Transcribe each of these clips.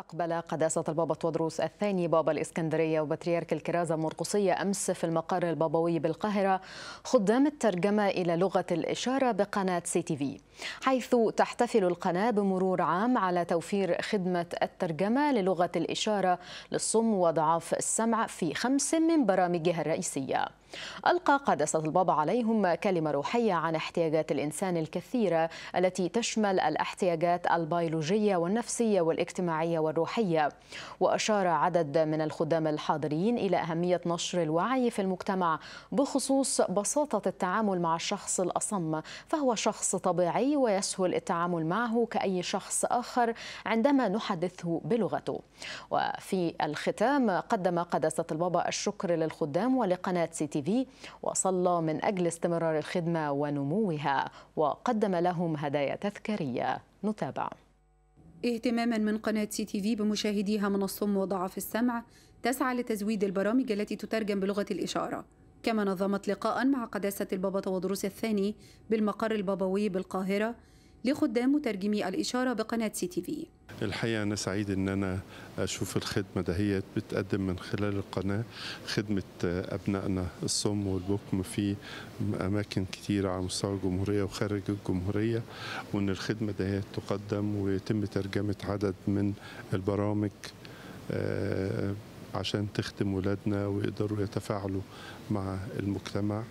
استقبل قداسة البابا تودروس الثاني بابا الإسكندرية وبطريرك الكرازة المرقصية أمس في المقر البابوي بالقاهرة خدام الترجمة إلى لغة الإشارة بقناة سي تي في حيث تحتفل القناة بمرور عام على توفير خدمة الترجمة للغة الإشارة للصم وضعاف السمع في خمس من برامجها الرئيسية ألقى قداسة البابا عليهم كلمة روحية عن احتياجات الإنسان الكثيرة التي تشمل الاحتياجات البيولوجية والنفسية والاجتماعية والروحية وأشار عدد من الخدام الحاضرين إلى أهمية نشر الوعي في المجتمع بخصوص بساطة التعامل مع الشخص الأصم فهو شخص طبيعي ويسهل التعامل معه كأي شخص آخر عندما نحدثه بلغته وفي الختام قدم قداسة البابا الشكر للخدام ولقناة سي تي في وصلى من أجل استمرار الخدمة ونموها وقدم لهم هدايا تذكارية نتابع اهتماما من قناة سي تي في بمشاهديها من الصم وضعف السمع تسعى لتزويد البرامج التي تترجم بلغة الإشارة كما نظمت لقاء مع قداسة البابا تودروس الثاني بالمقر البابوي بالقاهرة لخدام مترجمي الإشارة بقناة سي تي في الحقيقة أنا سعيد إن أنا أشوف الخدمة دهيت بتقدم من خلال القناة خدمة أبنائنا الصم والبكم في أماكن كتيرة على مستوى الجمهورية وخارج الجمهورية وإن الخدمة دهيت تقدم ويتم ترجمة عدد من البرامج آه، عشان تخدم ولادنا ويقدروا يتفاعلوا مع المجتمع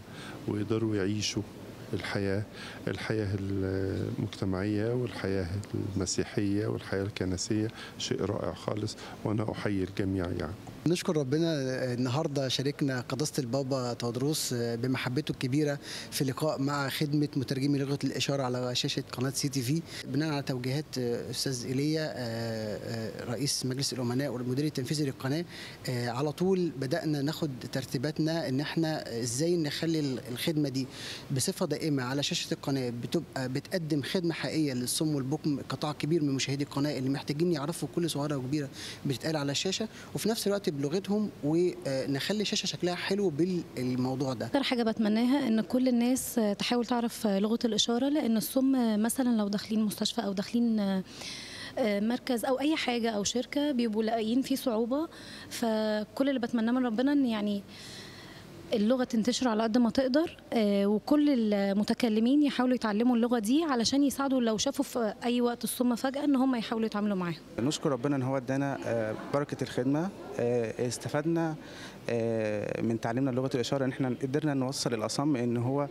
ويقدروا يعيشوا الحياة الحياة المجتمعية والحياة المسيحية والحياة الكنسية شيء رائع خالص وأنا أحيي الجميع يعني نشكر ربنا النهارده شاركنا قداسه البابا تودروس بمحبته الكبيره في لقاء مع خدمه مترجمي لغه الاشاره على شاشه قناه سي تي في بناء على توجيهات استاذ ايليا آه، آه، رئيس مجلس الامناء والمدير التنفيذي للقناه آه، على طول بدانا ناخد ترتيباتنا ان احنا ازاي نخلي الخدمه دي بصفه دائمه القائمة على شاشه القناه بتبقى بتقدم خدمه حقيقيه للصم والبكم قطاع كبير من مشاهدي القناه اللي محتاجين يعرفوا كل صغيره وكبيره بتتقال على الشاشه وفي نفس الوقت بلغتهم ونخلي الشاشه شكلها حلو بالموضوع ده. اكتر حاجه بتمناها ان كل الناس تحاول تعرف لغه الاشاره لان الصم مثلا لو داخلين مستشفى او داخلين آه، مركز او اي حاجه او شركه بيبقوا لاقيين فيه صعوبه فكل اللي بتمناه من ربنا ان يعني اللغه تنتشر على قد ما تقدر آه، وكل المتكلمين يحاولوا يتعلموا اللغه دي علشان يساعدوا لو شافوا في اي وقت الصم فجاه ان هم يحاولوا يتعاملوا معاها نشكر ربنا ان هو ادانا آه، بركه الخدمه آه، استفدنا من تعليمنا لغه الاشاره ان احنا قدرنا نوصل الاصم ان هو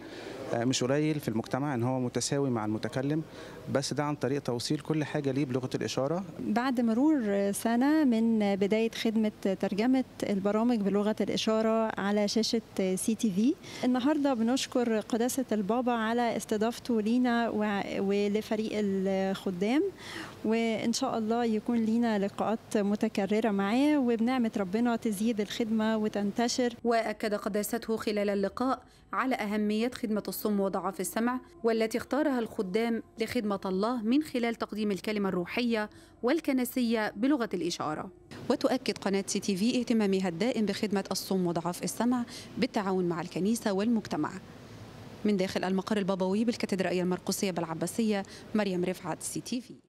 مش قليل في المجتمع ان هو متساوي مع المتكلم بس ده عن طريق توصيل كل حاجه ليه بلغه الاشاره بعد مرور سنه من بدايه خدمه ترجمه البرامج بلغه الاشاره على شاشه سي تي في النهارده بنشكر قداسه البابا على استضافته لينا ولفريق الخدام وان شاء الله يكون لينا لقاءات متكرره معاه وبنعمه ربنا تزيد الخدمه وتنتشر واكد قداسته خلال اللقاء على اهميه خدمه الصم وضعاف السمع والتي اختارها الخدام لخدمه الله من خلال تقديم الكلمه الروحيه والكنسية بلغة الإشارة وتؤكد قناة سي تي في اهتمامها الدائم بخدمة الصم وضعاف السمع بالتعاون مع الكنيسة والمجتمع من داخل المقر البابوي بالكاتدرائية المرقسية بالعباسية مريم رفعت سي تي في